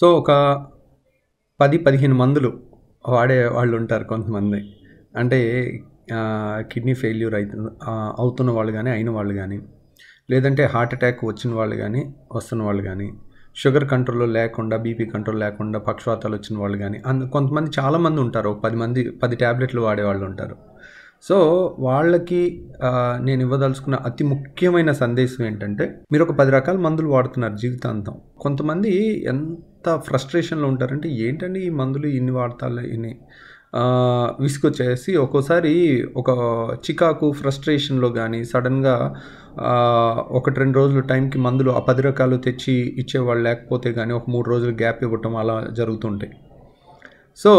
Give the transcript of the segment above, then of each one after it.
so ఒక పది పదిహేను మందులు వాడే వాళ్ళు ఉంటారు కొంతమంది అంటే కిడ్నీ ఫెయిల్యూర్ అవుతు అవుతున్న వాళ్ళు కానీ అయిన వాళ్ళు కానీ లేదంటే హార్ట్ అటాక్ వచ్చిన వాళ్ళు కానీ వస్తున్న వాళ్ళు కానీ షుగర్ కంట్రోల్ లేకుండా బీపీ కంట్రోల్ లేకుండా పక్షవాతాలు వచ్చిన వాళ్ళు కానీ అందు కొంతమంది చాలామంది ఉంటారు పది మంది పది ట్యాబ్లెట్లు వాడేవాళ్ళు ఉంటారు సో వాళ్ళకి నేను ఇవ్వదలుచుకున్న అతి ముఖ్యమైన సందేశం ఏంటంటే మీరు ఒక పది రకాల మందులు వాడుతున్నారు జీవితాంతం కొంతమంది ఎంత ఫ్రస్ట్రేషన్లో ఉంటారంటే ఏంటండి ఈ మందులు ఇన్ని వాడతాలి ఇన్ని విసుకొచ్చేసి ఒక్కోసారి ఒక చికాకు ఫ్రస్ట్రేషన్లో కానీ సడన్గా ఒకటి రెండు రోజులు టైంకి మందులు ఆ పది రకాలు తెచ్చి ఇచ్చేవాళ్ళు లేకపోతే కానీ ఒక మూడు రోజులు గ్యాప్ ఇవ్వటం అలా జరుగుతుంటాయి సో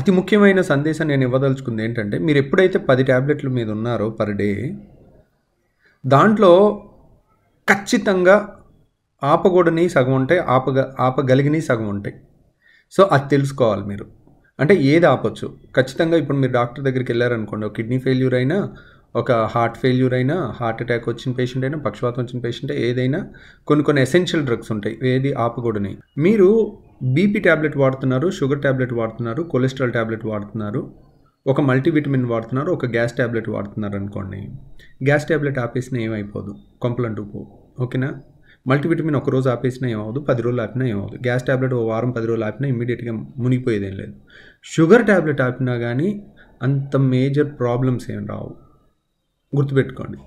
అతి ముఖ్యమైన సందేశం నేను ఇవ్వదలుచుకుంది ఏంటంటే మీరు ఎప్పుడైతే పది ట్యాబ్లెట్ల మీద ఉన్నారో పర్ డే దాంట్లో ఖచ్చితంగా ఆపకూడని సగం ఉంటాయి ఆపగ ఆపగలిగినవి సగం ఉంటాయి సో అది తెలుసుకోవాలి మీరు అంటే ఏది ఆపొచ్చు ఖచ్చితంగా ఇప్పుడు మీరు డాక్టర్ దగ్గరికి వెళ్ళారనుకోండి ఒక కిడ్నీ ఫెయిల్యూర్ అయినా ఒక హార్ట్ ఫెయిల్యూర్ అయినా హార్ట్ అటాక్ వచ్చిన పేషెంట్ అయినా పక్షవాతం వచ్చిన పేషెంట్ ఏదైనా కొన్ని కొన్ని ఎసెన్షియల్ డ్రగ్స్ ఉంటాయి ఏది ఆపకూడని మీరు బీపీ ట్యాబ్లెట్ వాడుతున్నారు షుగర్ ట్యాబ్లెట్ వాడుతున్నారు కొలెస్ట్రాల్ ట్యాబ్లెట్ వాడుతున్నారు ఒక మల్టీవిటమిన్ వాడుతున్నారు ఒక గ్యాస్ ట్యాబ్లెట్ వాడుతున్నారు అనుకోండి గ్యాస్ ట్యాబ్లెట్ ఆపేసిన ఏమైపోదు కొంపలంటూ పో ఓకేనా మల్టీవిటమిన్ ఒక రోజు ఆపేసినా ఏమవుదు పది రోజులు ఆపినా ఏమవుదు గ్యాస్ ట్యాబ్లెట్ ఓ వారం పది రోజులు ఆపినా ఇమీడియట్గా మునిగిపోయేదేం లేదు షుగర్ ట్యాబ్లెట్ ఆపినా కానీ అంత మేజర్ ప్రాబ్లమ్స్ ఏం రావు గుర్తుపెట్టుకోండి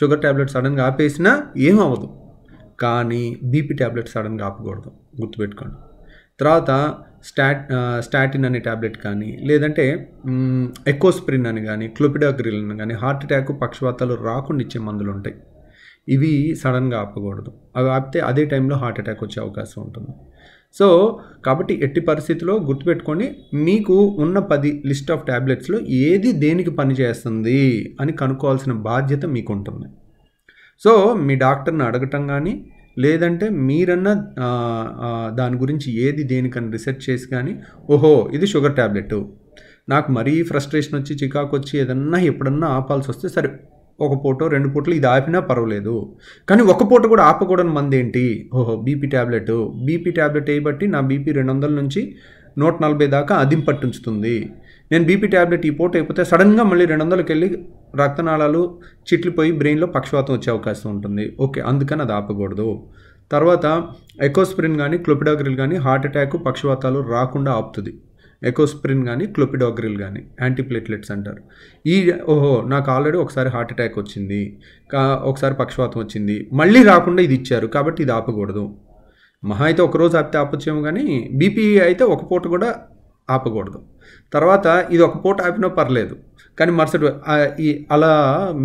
షుగర్ ట్యాబ్లెట్ సడన్గా ఆపేసినా ఏం అవ్వదు కానీ బీపీ ట్యాబ్లెట్ సడన్గా ఆపకూడదు గుర్తుపెట్టుకోండి తర్వాత స్టాట్ స్టాటిన్ అనే ట్యాబ్లెట్ కానీ లేదంటే ఎకోస్ప్రిన్ అని కానీ క్లోపిడాగ్రిల్ అని కానీ హార్ట్ అటాక్ పక్షవాతాలు రాకుండా ఇచ్చే మందులు ఉంటాయి ఇవి సడన్గా ఆపకూడదు అవి ఆపితే అదే టైంలో హార్ట్ అటాక్ వచ్చే అవకాశం ఉంటుంది సో కాబట్టి ఎట్టి పరిస్థితిలో గుర్తుపెట్టుకొని మీకు ఉన్న పది లిస్ట్ ఆఫ్ ట్యాబ్లెట్స్లో ఏది దేనికి పనిచేస్తుంది అని కనుక్కోవాల్సిన బాధ్యత మీకు ఉంటుంది సో మీ డాక్టర్ని అడగటం కానీ లేదంటే మీరన్నా దాని గురించి ఏది దేనికని రీసెర్చ్ చేసి కానీ ఓహో ఇది షుగర్ ట్యాబ్లెట్ నాకు మరీ ఫ్రస్ట్రేషన్ వచ్చి చికాకు వచ్చి ఏదన్నా ఎప్పుడన్నా ఆపాల్సి వస్తే సరే ఒక పూట రెండు పూటలు ఇది ఆపినా పర్వాలేదు కానీ ఒక పూట కూడా ఆపకూడని మంది ఏంటి ఓహో బీపీ ట్యాబ్లెట్ బీపీ ట్యాబ్లెట్ వేయబట్టి నా బీపీ రెండు వందల నుంచి నూట నలభై దాకా అదిం పట్టించుతుంది నేను బీపీ ట్యాబ్లెట్ ఈ పూట అయిపోతే సడన్గా మళ్ళీ రెండు వందలకి వెళ్ళి రక్తనాళాలు చిట్లిపోయి బ్రెయిన్లో పక్షవాతం వచ్చే అవకాశం ఉంటుంది ఓకే అందుకని అది ఆపకూడదు తర్వాత ఎకోస్ప్రిన్ కానీ క్లోపిడాగ్రిల్ కానీ హార్ట్ అటాక్ పక్షవాతాలు రాకుండా ఆపుతుంది ఎకోస్ప్రిన్ కానీ క్లోపిడాగ్రిల్ కానీ యాంటీప్లేట్లెట్స్ అంటారు ఈ ఓహో నాకు ఆల్రెడీ ఒకసారి హార్ట్ అటాక్ వచ్చింది ఒకసారి పక్షవాతం వచ్చింది మళ్ళీ రాకుండా ఇది ఇచ్చారు కాబట్టి ఇది ఆపకూడదు మహా అయితే ఒకరోజు ఆపితే ఆపొచ్చేమో కానీ బీపీ అయితే ఒక పూట కూడా ఆపకూడదు తర్వాత ఇది ఒక పూట ఆపినా పర్లేదు కానీ మరుసటి ఈ అలా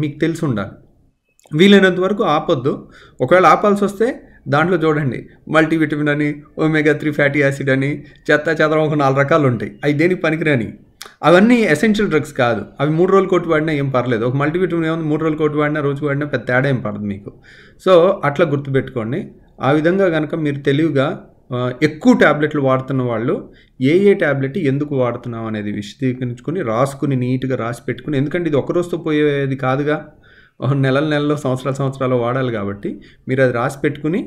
మీకు తెలిసి ఉండాలి వీలైనంత వరకు ఆపొద్దు ఒకవేళ ఆపాల్సి వస్తే దాంట్లో చూడండి మల్టీవిటమిన్ అని ఒమేగా త్రీ ఫ్యాటీ యాసిడ్ అని చెత్త చెదరం ఒక నాలుగు రకాలు ఉంటాయి అవి దేనికి పనికిరాని అవన్నీ ఎసెన్షియల్ డ్రగ్స్ కాదు అవి మూడు రోజులు కొట్టి వాడినా ఏం పర్లేదు ఒక మల్టీవిటమిన్ ఏముంది మూడు రోజులు కొట్టి వాడినా రోజు వాడినా పెద్ద తేడా ఏం పడదు మీకు సో అట్లా గుర్తుపెట్టుకోండి ఆ విధంగా కనుక మీరు తెలివిగా ఎక్కువ ట్యాబ్లెట్లు వాడుతున్న వాళ్ళు ఏ ఏ ట్యాబ్లెట్ ఎందుకు వాడుతున్నాం అనేది విశదీకరించుకొని రాసుకుని నీట్గా రాసి పెట్టుకుని ఎందుకంటే ఇది ఒక రోజుతో పోయేది కాదుగా నెలల నెలలో సంవత్సరాల సంవత్సరాలు వాడాలి కాబట్టి మీరు అది రాసి పెట్టుకుని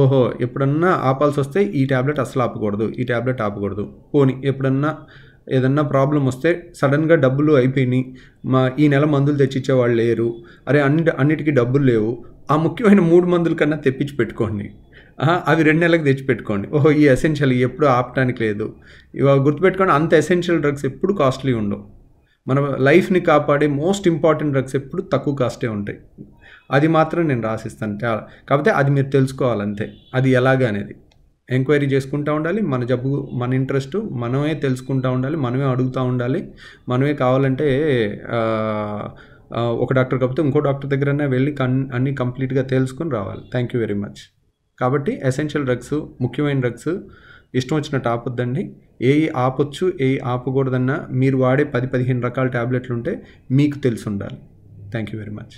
ఓహో ఎప్పుడన్నా ఆపాల్సి వస్తే ఈ ట్యాబ్లెట్ అసలు ఆపకూడదు ఈ ట్యాబ్లెట్ ఆపకూడదు పోని ఎప్పుడన్నా ఏదన్నా ప్రాబ్లం వస్తే సడన్గా డబ్బులు అయిపోయినాయి మా ఈ నెల మందులు తెచ్చిచ్చే వాళ్ళు లేరు అరే అన్ని అన్నిటికీ డబ్బులు లేవు ఆ ముఖ్యమైన మూడు మందుల కన్నా తెప్పించి పెట్టుకోండి అవి రెండు నెలలకు తెచ్చిపెట్టుకోండి ఓహో ఈ ఎసెన్షియల్ ఎప్పుడు ఆపటానికి లేదు ఇవా గుర్తుపెట్టుకోండి అంత ఎసెన్షియల్ డ్రగ్స్ ఎప్పుడు కాస్ట్లీ ఉండవు మన లైఫ్ని కాపాడే మోస్ట్ ఇంపార్టెంట్ డ్రగ్స్ ఎప్పుడు తక్కువ కాస్టే ఉంటాయి అది మాత్రం నేను రాసిస్తాను చాలా కాకపోతే అది మీరు తెలుసుకోవాలంతే అది ఎలాగనేది అనేది ఎంక్వైరీ చేసుకుంటూ ఉండాలి మన జబ్బు మన ఇంట్రెస్ట్ మనమే తెలుసుకుంటూ ఉండాలి మనమే అడుగుతూ ఉండాలి మనమే కావాలంటే ఒక డాక్టర్ కాకపోతే ఇంకో డాక్టర్ దగ్గరనే వెళ్ళి కన్ అన్నీ కంప్లీట్గా తెలుసుకొని రావాలి థ్యాంక్ యూ వెరీ మచ్ కాబట్టి ఎసెన్షియల్ డ్రగ్స్ ముఖ్యమైన డ్రగ్స్ ఇష్టం వచ్చినట్టు ఆపొద్దండి ఏ ఆపొచ్చు ఏ ఆపకూడదన్నా మీరు వాడే పది పదిహేను రకాల ట్యాబ్లెట్లు ఉంటే మీకు తెలిసి ఉండాలి థ్యాంక్ యూ వెరీ మచ్